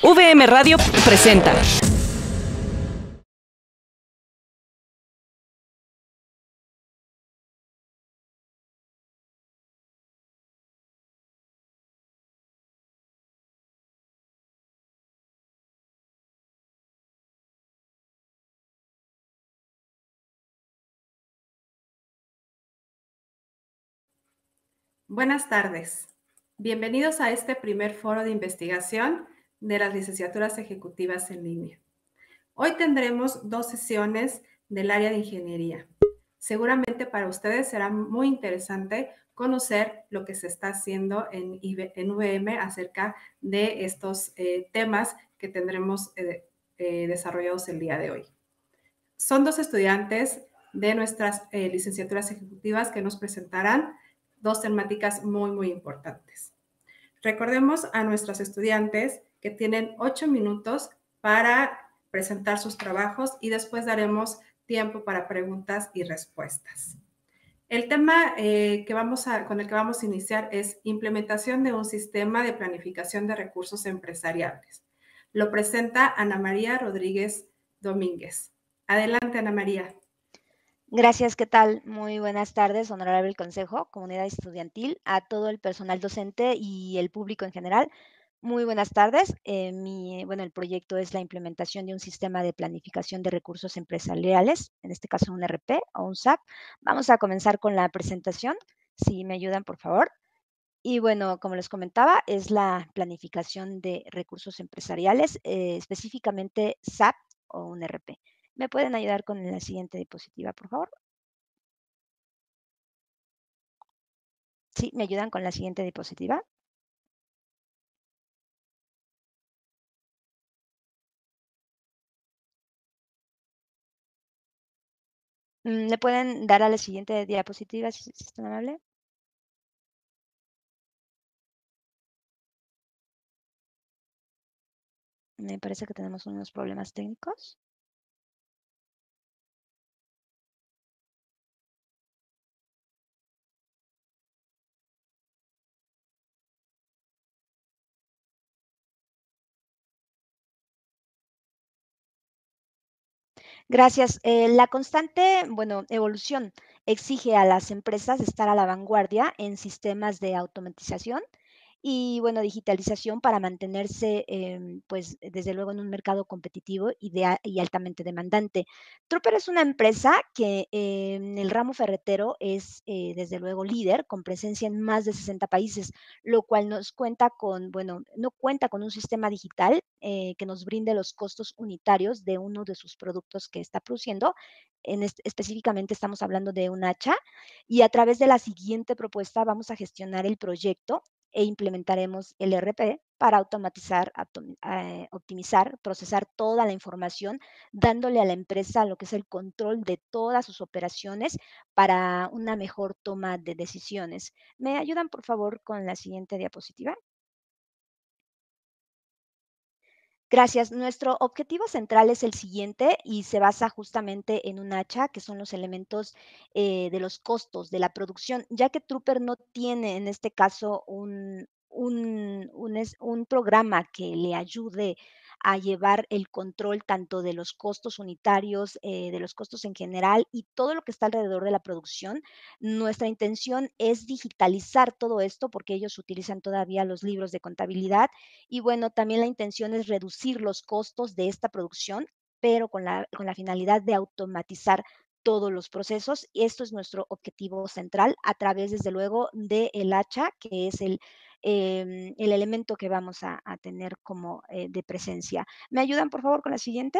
VM Radio presenta. Buenas tardes. Bienvenidos a este primer foro de investigación de las licenciaturas ejecutivas en línea. Hoy tendremos dos sesiones del área de ingeniería. Seguramente para ustedes será muy interesante conocer lo que se está haciendo en, VM acerca de estos eh, temas que tendremos eh, eh, desarrollados el día de hoy. Son dos estudiantes de nuestras licenciaturas ejecutivas que nos presentarán dos temáticas muy, muy importantes. Recordemos a nuestros estudiantes que tienen ocho minutos para presentar sus trabajos y después daremos tiempo para preguntas y respuestas. El tema eh, que vamos con el que vamos a iniciar es implementación de un sistema de planificación de recursos empresariales. Lo presenta Ana María Rodríguez Domínguez. Adelante, Ana María. Gracias, ¿qué tal? Muy buenas tardes, honorable Consejo, comunidad estudiantil, a todo el personal docente y el público en general. Muy buenas tardes. Eh, mi, bueno, el proyecto es la implementación de un sistema de planificación de recursos empresariales, en este caso un e RP o un SAP. Vamos a comenzar con la presentación, si me ayudan, por favor. Y bueno, como les comentaba, es la planificación de recursos empresariales, eh, específicamente SAP o un e RP. ¿Me pueden ayudar con la siguiente diapositiva, por favor? Sí, ¿me ayudan con la siguiente diapositiva? ¿Le mm, pueden dar a la siguiente diapositiva, si, es tan amable? Me parece que tenemos unos problemas técnicos. Gracias. Eh, la constante, bueno, evolución exige a las empresas estar a la vanguardia en sistemas de automatización y bueno, digitalización para mantenerse, em, pues desde luego, en un mercado competitivo y, y altamente demandante. Trooper es una empresa que en el ramo ferretero es, eh, desde luego, líder, con presencia en más de 60 países, lo cual nos cuenta con, bueno, no cuenta con un sistema digital eh, que nos brinde los costos unitarios de uno de sus productos que está produciendo, específicamente estamos hablando de un hacha, y a través de la siguiente propuesta vamos a gestionar el proyecto e implementaremos el RP para automatizar, eh, optimizar, procesar toda la información, dándole a la empresa lo que es el control de todas sus operaciones para una mejor toma de decisiones. ¿Me ayudan, por favor, con la siguiente diapositiva? Gracias. Nuestro objetivo central es el siguiente y se basa justamente en un hacha, que son los elementos eh, de los costos de la producción, ya que Trooper no tiene en este caso un, un, un, un programa que le ayude a llevar el control tanto de los costos unitarios, eh, de los costos en general y todo lo que está alrededor de la producción. Nuestra intención es digitalizar todo esto porque ellos utilizan todavía los libros de contabilidad y bueno, también la intención es reducir los costos de esta producción pero con la, finalidad de automatizar todos los procesos. y Esto es nuestro objetivo central a través, desde luego, del hacha, que es el Em, el elemento que vamos a, tener como eh, de presencia. ¿Me ayudan, por favor, con la siguiente?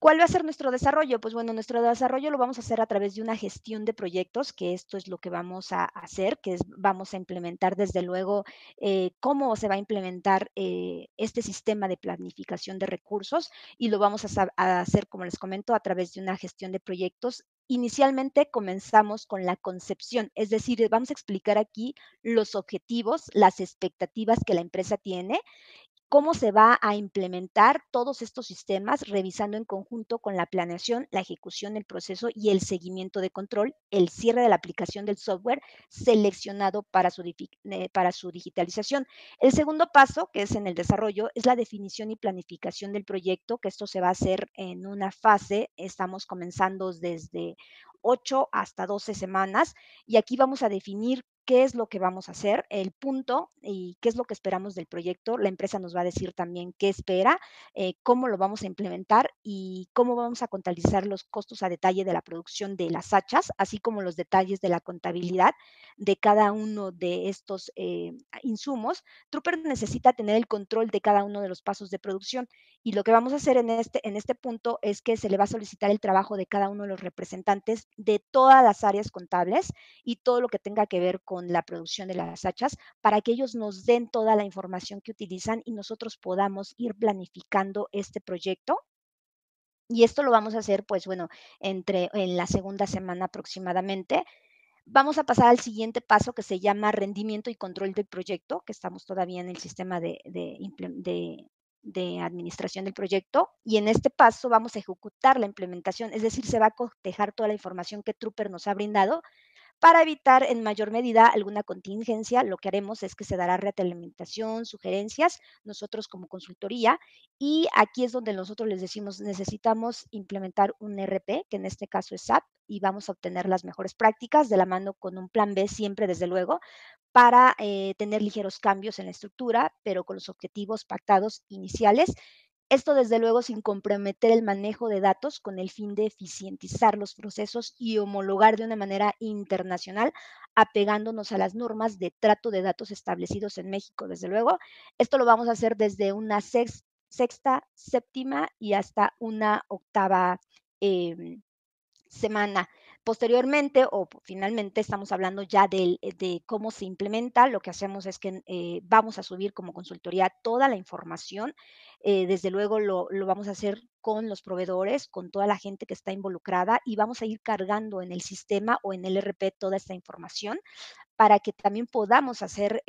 ¿Cuál va a ser nuestro desarrollo? Pues bueno, nuestro desarrollo lo vamos a hacer a través de una gestión de proyectos, que esto es lo que vamos a hacer, que es, vamos a implementar desde luego eh, cómo se va a implementar eh, este sistema de planificación de recursos y lo vamos a, a, hacer, como les comento, a través de una gestión de proyectos Inicialmente comenzamos con la concepción, es decir, eh, vamos a explicar aquí los objetivos, las expectativas que la empresa tiene cómo se va a implementar todos estos sistemas, revisando en conjunto con la planeación, la ejecución, del proceso y el seguimiento de control, el cierre de la aplicación del software seleccionado para su, eh, para su digitalización. El segundo paso, que es en el desarrollo, es la definición y planificación del proyecto, que esto se va a hacer en una fase, estamos comenzando desde 8 hasta 12 semanas y aquí vamos a definir qué es lo que vamos a hacer, el punto y qué es lo que esperamos del proyecto. La empresa nos va a decir también qué espera, eh, cómo lo vamos a implementar y cómo vamos a contabilizar los costos a detalle de la producción de las hachas, así como los detalles de la contabilidad de cada uno de estos eh, insumos. Trooper necesita tener el control de cada uno de los pasos de producción y lo que vamos a hacer en este, en este punto es que se le va a solicitar el trabajo de cada uno de los representantes de todas las áreas contables y todo lo que tenga que ver con la producción de las hachas para que ellos nos den toda la información que utilizan y nosotros podamos ir planificando este proyecto y esto lo vamos a hacer, pues bueno, entre en la segunda semana aproximadamente. Vamos a pasar al siguiente paso que se llama rendimiento y control del proyecto, que estamos todavía en el sistema de, de, administración del proyecto. Y en este paso vamos a ejecutar la implementación, es decir, se va a cotejar toda la información que Trooper nos ha brindado para evitar en mayor medida alguna contingencia, lo que haremos es que se dará retroalimentación, sugerencias, nosotros como consultoría, y aquí es donde nosotros les decimos, necesitamos implementar un e RP, que en este caso es SAP, y vamos a obtener las mejores prácticas de la mano con un plan B siempre, desde luego, para eh, tener ligeros cambios en la estructura, pero con los objetivos pactados iniciales esto desde luego sin comprometer el manejo de datos con el fin de eficientizar los procesos y homologar de una manera internacional apegándonos a las normas de trato de datos establecidos en México, desde luego. Esto lo vamos a hacer desde una sexta, séptima y hasta una octava em, semana. Posteriormente o finalmente estamos hablando ya eh, de, cómo se implementa. Lo que hacemos es que eh, vamos a subir como consultoría toda la información. Eh, desde luego lo, vamos a hacer con los proveedores, con toda la gente que está involucrada y vamos a ir cargando en el sistema o en el RP toda esta información para que también podamos hacer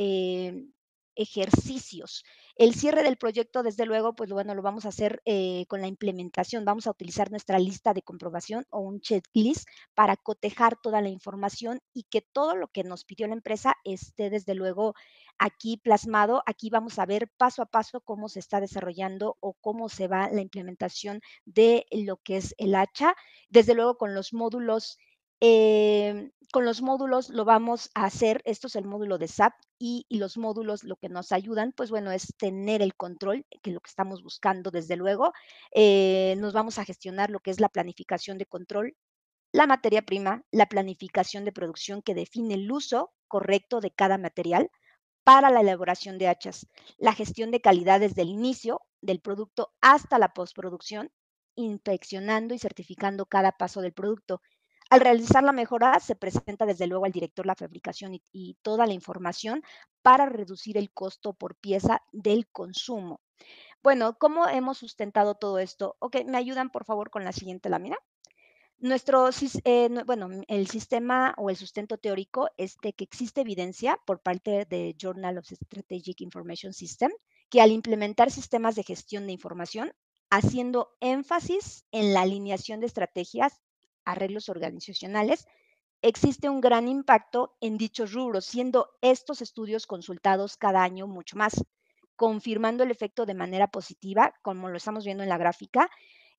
ejercicios. El cierre del proyecto, desde luego, pues bueno, lo vamos a hacer eh, con la implementación. Vamos a utilizar nuestra lista de comprobación o un checklist para cotejar toda la información y que todo lo que nos pidió la empresa esté, desde luego, aquí plasmado. Aquí vamos a ver paso a paso cómo se está desarrollando o cómo se va la implementación de lo que es el hacha. Desde luego, con los módulos eh, con los módulos lo vamos a hacer, esto es el módulo de SAP y, los módulos lo que nos ayudan, pues bueno, es tener el control, que es lo que estamos buscando desde luego. Eh, nos vamos a gestionar lo que es la planificación de control, la materia prima, la planificación de producción que define el uso correcto de cada material para la elaboración de hachas, la gestión de calidad desde el inicio del producto hasta la postproducción, inspeccionando y certificando cada paso del producto al realizar la mejora, se presenta desde luego al director la fabricación y, toda la información para reducir el costo por pieza del consumo. Bueno, ¿cómo hemos sustentado todo esto? Ok, ¿me ayudan por favor con la siguiente lámina? Nuestro, eh, bueno, mm, el sistema o el sustento teórico es de que existe evidencia por parte de Journal of Strategic Information System que al implementar sistemas de gestión de información haciendo énfasis en la alineación de estrategias arreglos organizacionales, existe un gran impacto en dichos rubros, siendo estos estudios consultados cada año mucho más, confirmando el efecto de manera positiva, como lo estamos viendo en la gráfica,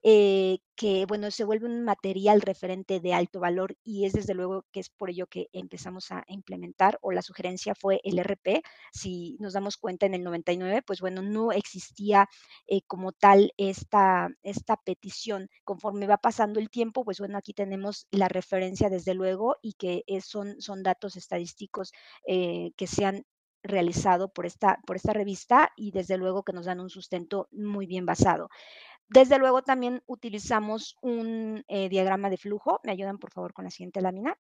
eh, que bueno, se vuelve un material referente de alto valor y es desde luego que es por ello que empezamos a implementar o la sugerencia fue el RP. Si nos damos cuenta en el 99, pues bueno, no existía eh, como tal esta, esta petición. Conforme va pasando el tiempo, pues bueno, aquí tenemos la referencia desde luego y que son, son datos estadísticos eh, que se han realizado por esta, por esta revista y desde luego que nos dan un sustento muy bien basado. Desde luego también utilizamos un eh, diagrama de flujo, me ayudan por favor con la siguiente lámina,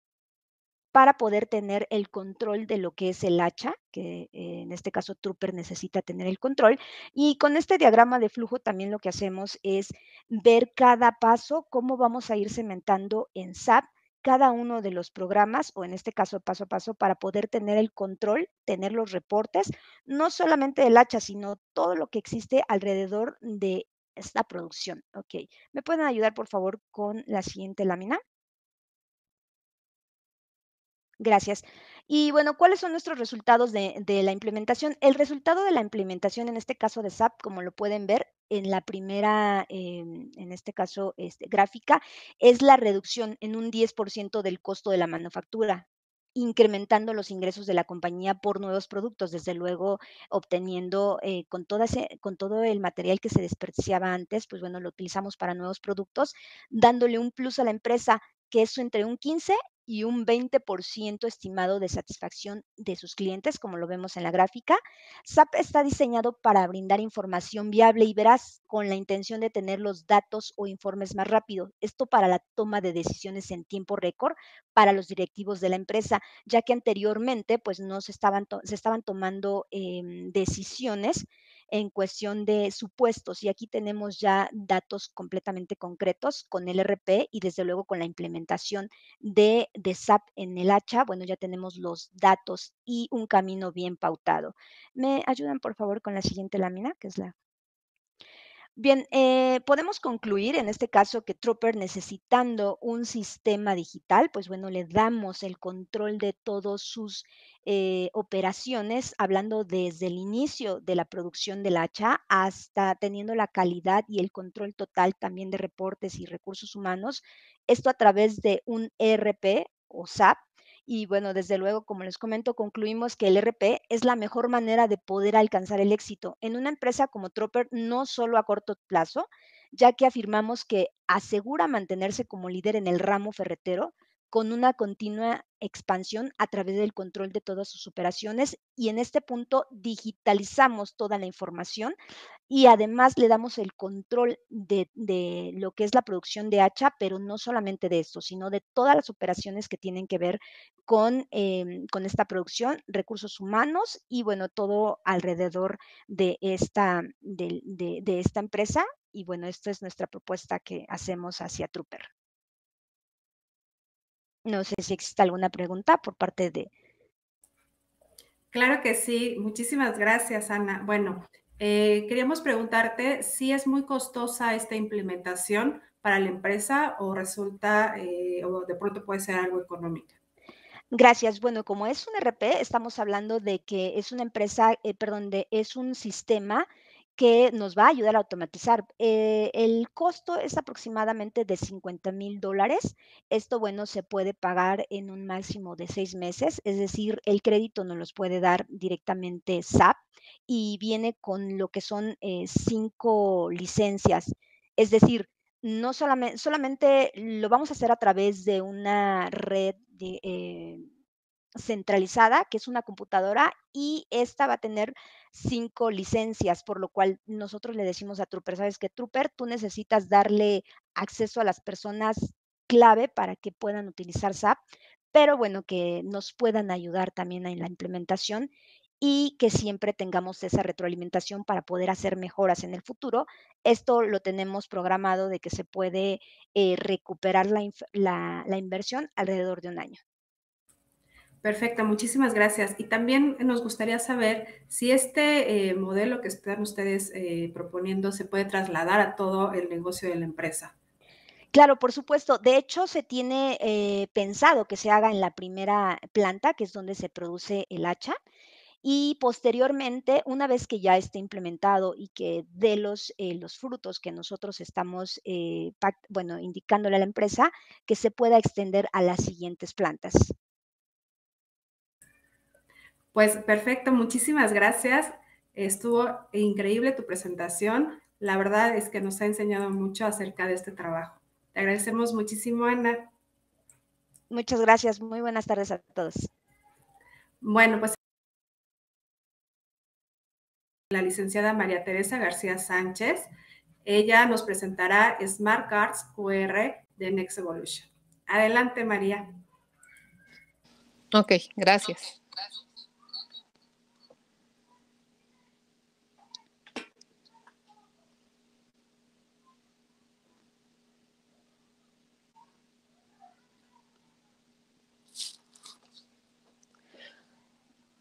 para poder tener el control de lo que es el hacha, que eh, en este caso Trooper necesita tener el control. Y con este diagrama de flujo también lo que hacemos es ver cada paso, cómo vamos a ir cementando en SAP cada uno de los programas, o en este caso paso a paso, para poder tener el control, tener los reportes, no solamente del hacha, sino todo lo que existe alrededor de es la producción. Ok, ¿me pueden ayudar por favor con la siguiente lámina? Gracias. Y bueno, ¿cuáles son nuestros resultados de, la implementación? El resultado de la implementación, en este caso de SAP, como lo pueden ver en la primera, em, en este caso este, gráfica, es la reducción en un 10% del costo de la manufactura incrementando los ingresos de la compañía por nuevos productos, desde luego obteniendo eh, con, toda ese, con todo el material que se desperdiciaba antes, pues bueno, lo utilizamos para nuevos productos, dándole un plus a la empresa que es entre un 15 y un 20% estimado de satisfacción de sus clientes, como lo vemos en la gráfica. SAP está diseñado para brindar información viable y veraz con la intención de tener los datos o informes más rápido. Esto para la toma de decisiones en tiempo récord para los directivos de la empresa, ya que anteriormente pues no se estaban, se estaban tomando em, decisiones en cuestión de supuestos. Y aquí tenemos ya datos completamente concretos con el RP y desde luego con la implementación de, de SAP en el hacha. Bueno, ya tenemos los datos y un camino bien pautado. ¿Me ayudan por favor con la siguiente lámina, que es la Bien, eh, podemos concluir en este caso que Trooper necesitando un sistema digital, pues bueno, le damos el control de todas sus eh, operaciones, hablando desde el inicio de la producción del hacha hasta teniendo la calidad y el control total también de reportes y recursos humanos, esto a través de un ERP o SAP y bueno, desde luego, como les comento, concluimos que el e RP es la mejor manera de poder alcanzar el éxito en una empresa como Tropper, no solo a corto plazo, ya que afirmamos que asegura mantenerse como líder en el ramo ferretero, con una continua expansión a través del control de todas sus operaciones y en este punto digitalizamos toda la información y además le damos el control de, lo que es la producción de hacha, pero no solamente de esto, sino de todas las operaciones que tienen que ver con, em, esta producción, recursos humanos y bueno, todo alrededor de esta, de esta empresa. Y bueno, esta es nuestra propuesta que hacemos hacia Trooper. No sé si existe alguna pregunta por parte de... Claro que sí. Muchísimas gracias, Ana. Bueno, eh, queríamos preguntarte si es muy costosa esta implementación para la empresa o resulta, eh, o de pronto puede ser algo económico. Gracias. Bueno, como es un e RP, estamos hablando de que es una empresa, eh, perdón, de, es un sistema que nos va a ayudar a automatizar. Eh, el costo es aproximadamente de 50 mil dólares. Esto, bueno, se puede pagar en un máximo de seis meses, es decir, el crédito nos los puede dar directamente SAP y viene con lo que son eh, cinco licencias. Es decir, no solamente, solamente lo vamos a hacer a través de una red de... Eh, centralizada, que es una computadora, y esta va a tener cinco licencias, por lo cual nosotros le decimos a Trooper, sabes que Trooper, tú necesitas darle acceso a las personas clave para que puedan utilizar SAP, pero bueno, que nos puedan ayudar también en la implementación y que siempre tengamos esa retroalimentación para poder hacer mejoras en el futuro. Esto lo tenemos programado de que se puede eh, recuperar la inversión alrededor de un año. Perfecto, muchísimas gracias. Y también nos gustaría saber si este eh, modelo que están ustedes eh, proponiendo se puede trasladar a todo el negocio de la empresa. Claro, por supuesto. De hecho, se tiene eh, pensado que se haga en la primera planta, que es donde se produce el hacha. Y posteriormente, una vez que ya esté implementado y que dé los, los frutos que nosotros estamos bueno, indicándole a la empresa, que se pueda extender a las siguientes plantas. Pues perfecto, muchísimas gracias. Estuvo increíble tu presentación. La verdad es que nos ha enseñado mucho acerca de este trabajo. Te agradecemos muchísimo, Ana. Muchas gracias. Muy buenas tardes a todos. Bueno, pues la licenciada María Teresa García Sánchez. Ella nos presentará Smart Cards QR de Next Evolution. Adelante, María. Ok, gracias. Okay, gracias.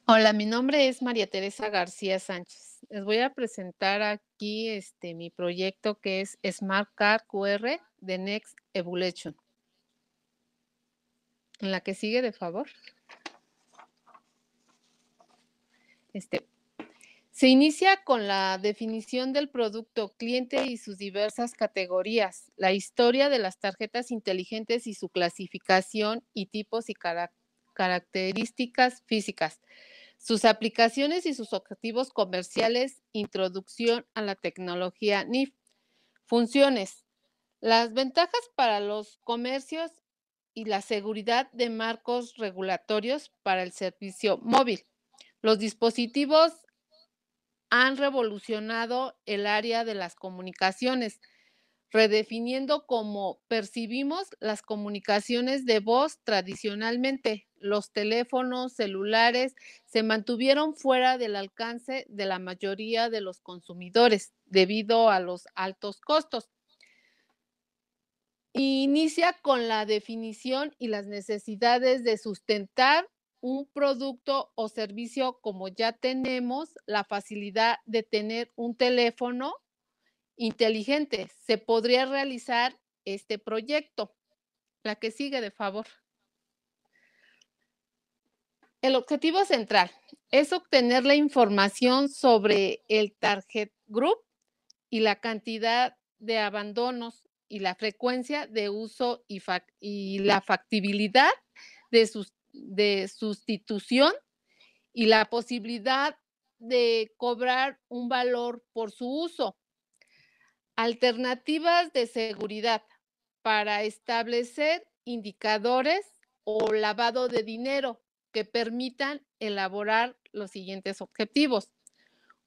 Hola, mi nombre es María Teresa García Sánchez. Les voy a presentar aquí este, mi proyecto que es Smart Card QR de Next Evolution. En la que sigue, de favor. Este, se inicia con la definición del producto, cliente y sus diversas categorías, la historia de las tarjetas inteligentes y su clasificación y tipos y características físicas sus aplicaciones y sus objetivos comerciales, introducción a la tecnología NIF. Funciones. Las ventajas para los comercios y la seguridad de marcos regulatorios para el servicio móvil. Los dispositivos han revolucionado el área de las comunicaciones, redefiniendo cómo percibimos las comunicaciones de voz tradicionalmente, los teléfonos celulares se mantuvieron fuera del alcance de la mayoría de los consumidores debido a los altos costos. Inicia con la definición y las necesidades de sustentar un producto o servicio como ya tenemos la facilidad de tener un teléfono inteligente. Se podría realizar este proyecto. La que sigue, de favor. El objetivo central es obtener la información sobre el target group y la cantidad de abandonos y la frecuencia de uso y, la factibilidad de sustitución y la posibilidad de cobrar un valor por su uso. Alternativas de seguridad para establecer indicadores o lavado de dinero que permitan elaborar los siguientes objetivos.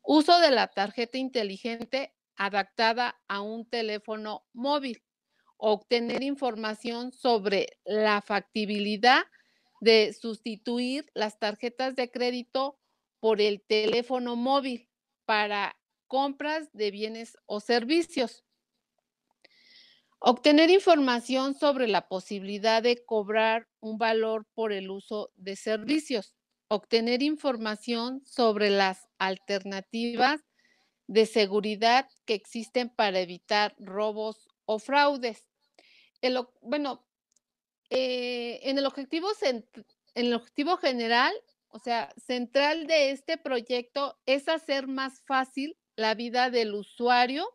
Uso de la tarjeta inteligente adaptada a un teléfono móvil. Obtener información sobre la factibilidad de sustituir las tarjetas de crédito por el teléfono móvil para compras de bienes o servicios. Obtener información sobre la posibilidad de cobrar un valor por el uso de servicios. Obtener información sobre las alternativas de seguridad que existen para evitar robos o fraudes. bueno, eh, en, el objetivo en el objetivo general, o sea, central de este proyecto es hacer más fácil la vida del usuario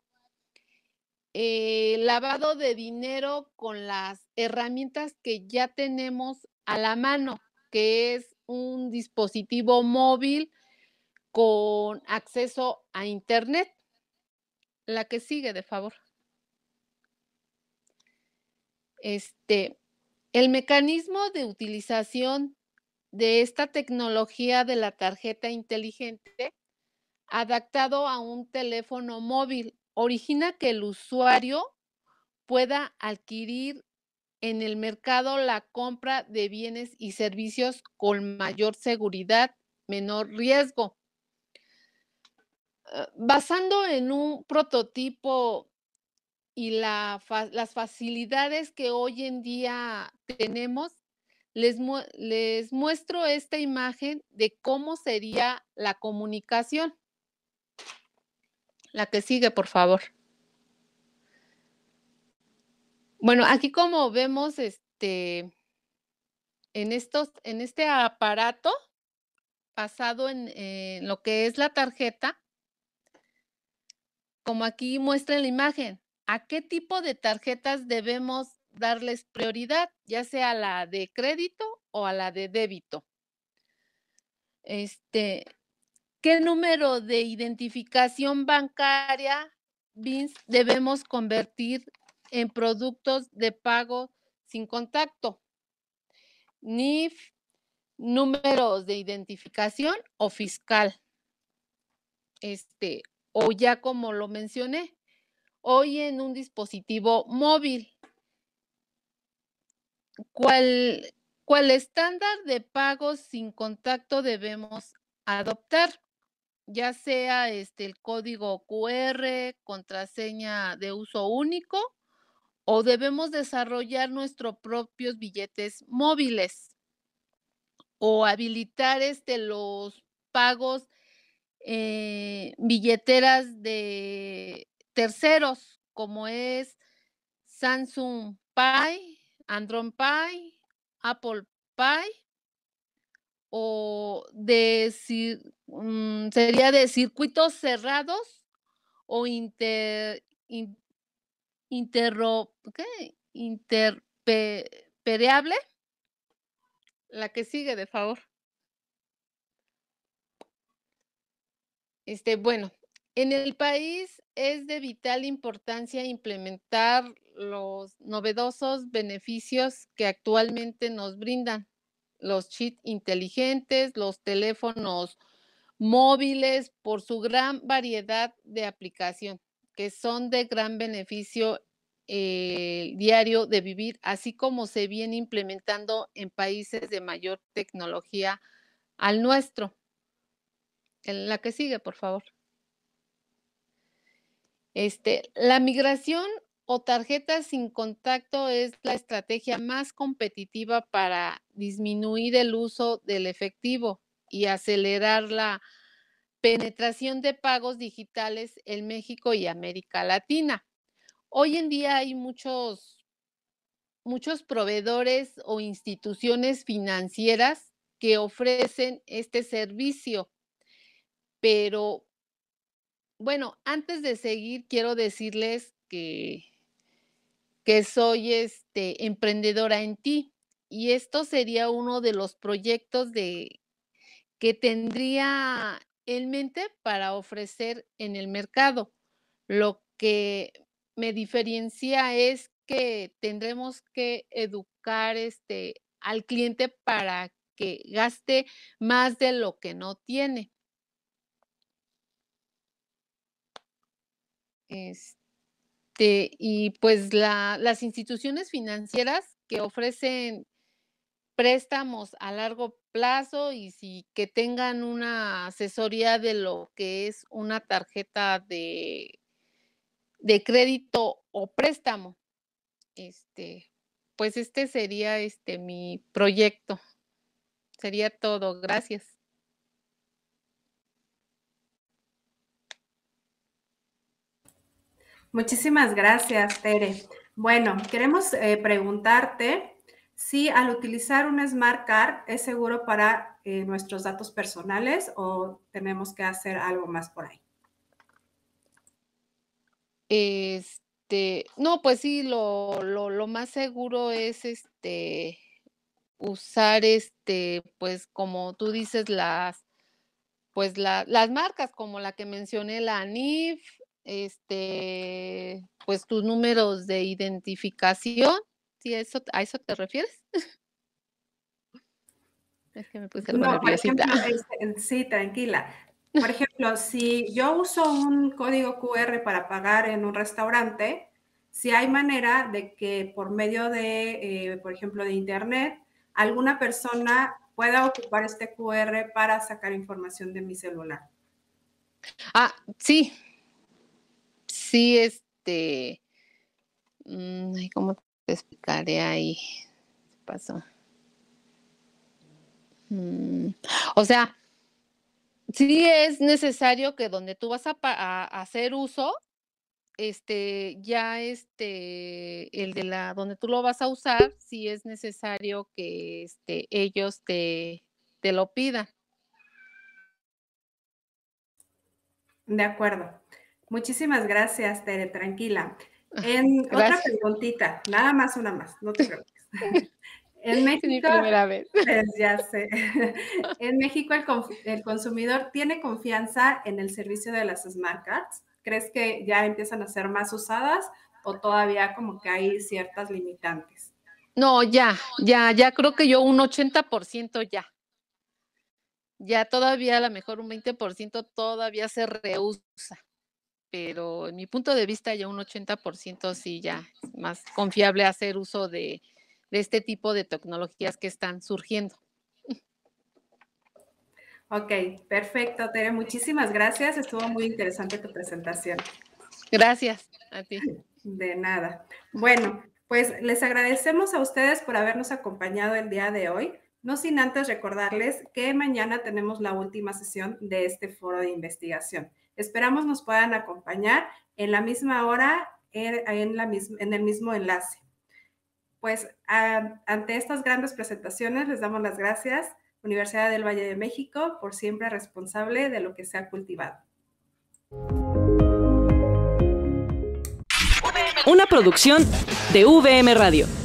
eh, lavado de dinero con las herramientas que ya tenemos a la mano, que es un dispositivo móvil con acceso a Internet. La que sigue, de favor. Este, el mecanismo de utilización de esta tecnología de la tarjeta inteligente adaptado a un teléfono móvil origina que el usuario pueda adquirir en el mercado la compra de bienes y servicios con mayor seguridad, menor riesgo. Ah, basando en un prototipo y las facilidades que hoy en día tenemos, les muestro esta imagen de cómo sería la comunicación. La que sigue, por favor. Bueno, aquí como vemos, este, en, estos, en este aparato basado en, lo que es la tarjeta, como aquí muestra en la imagen, ¿a qué tipo de tarjetas debemos darles prioridad, ya sea la de crédito o a la de débito? Este, ¿Qué número de identificación bancaria BINS debemos convertir en productos de pago sin contacto? NIF, números de identificación o fiscal. Este, o ya como lo mencioné, hoy en un dispositivo móvil. ¿Cuál, cuál estándar de pago sin contacto debemos adoptar? ya sea este, el código QR, contraseña de uso único, o debemos desarrollar nuestros propios billetes móviles o habilitar este, los pagos eh, billeteras de terceros, como es Samsung Pay, Android Pay, Apple Pay, o de Mm, sería de circuitos cerrados o inter, La que sigue, de favor. Este, bueno, en el país es de vital importancia implementar los novedosos beneficios que actualmente nos brindan los chips inteligentes, los teléfonos móviles por su gran variedad de aplicación, que son de gran beneficio eh, diario de vivir, así como se viene implementando en países de mayor tecnología al nuestro. En la que sigue, por favor. Este, la migración o tarjeta sin contacto es la estrategia más competitiva para disminuir el uso del efectivo y acelerar la penetración de pagos digitales en México y América Latina. Hoy en día hay muchos, muchos proveedores o instituciones financieras que ofrecen este servicio, pero bueno, antes de seguir, quiero decirles que, que soy este, emprendedora en ti y esto sería uno de los proyectos de, que tendría en mente para ofrecer en el mercado. Lo que me diferencia es que tendremos que educar este, al cliente para que gaste más de lo que no tiene. Este, y pues las instituciones financieras que ofrecen préstamos a largo plazo y si que tengan una asesoría de lo que es una tarjeta de, de crédito o préstamo. Este, pues este sería este mi proyecto. Sería todo. Gracias. Muchísimas gracias, Tere. Bueno, queremos eh, preguntarte si al utilizar un Smart Card es seguro para eh, nuestros datos personales o tenemos que hacer algo más por ahí. Este, no, pues sí, lo, más seguro es este usar este, pues como tú dices, las pues las marcas como la que mencioné, la NIF, este, pues tus números de identificación ¿Sí eso, ¿A eso te refieres? es que me puse no, ejemplo, este, sí, tranquila. Por ejemplo, si yo uso un código QR para pagar en un restaurante, si hay manera de que por medio de, eh, por ejemplo, de Internet, alguna persona pueda ocupar este QR para sacar información de mi celular. Ah, sí. Sí, este. Mm, ¿Cómo te explicaré ahí. ¿Qué pasó? Mm. O sea, sí es necesario que donde tú vas a, hacer uso, este, ya este, el de la, donde tú lo vas a usar, sí es necesario que este, ellos te, te lo pidan. De acuerdo. Muchísimas gracias, Tere, tranquila. En otra preguntita, nada más una más, no te preocupes. En México, primera vez. Pues, ya sé. En México el, consumidor tiene confianza en el servicio de las smart cards. ¿Crees que ya empiezan a ser más usadas o todavía como que hay ciertas limitantes? No, ya, ya, ya creo que yo un 80% ya. Ya todavía a lo mejor un 20% todavía se rehúsa pero en mi punto de vista ya un 80% sí ya es más confiable hacer uso de, este tipo de tecnologías que están surgiendo. Ok, perfecto, Tere. Muchísimas gracias. Estuvo muy interesante tu presentación. Gracias a ti. De nada. Bueno, pues les agradecemos a ustedes por habernos acompañado el día de hoy. No sin antes recordarles que mañana tenemos la última sesión de este foro de investigación. Esperamos nos puedan acompañar en la misma hora, er, en, en el mismo enlace. Pues ante estas grandes presentaciones les damos las gracias, Universidad del Valle de México, por siempre responsable de lo que se ha cultivado. Una producción de VM Radio.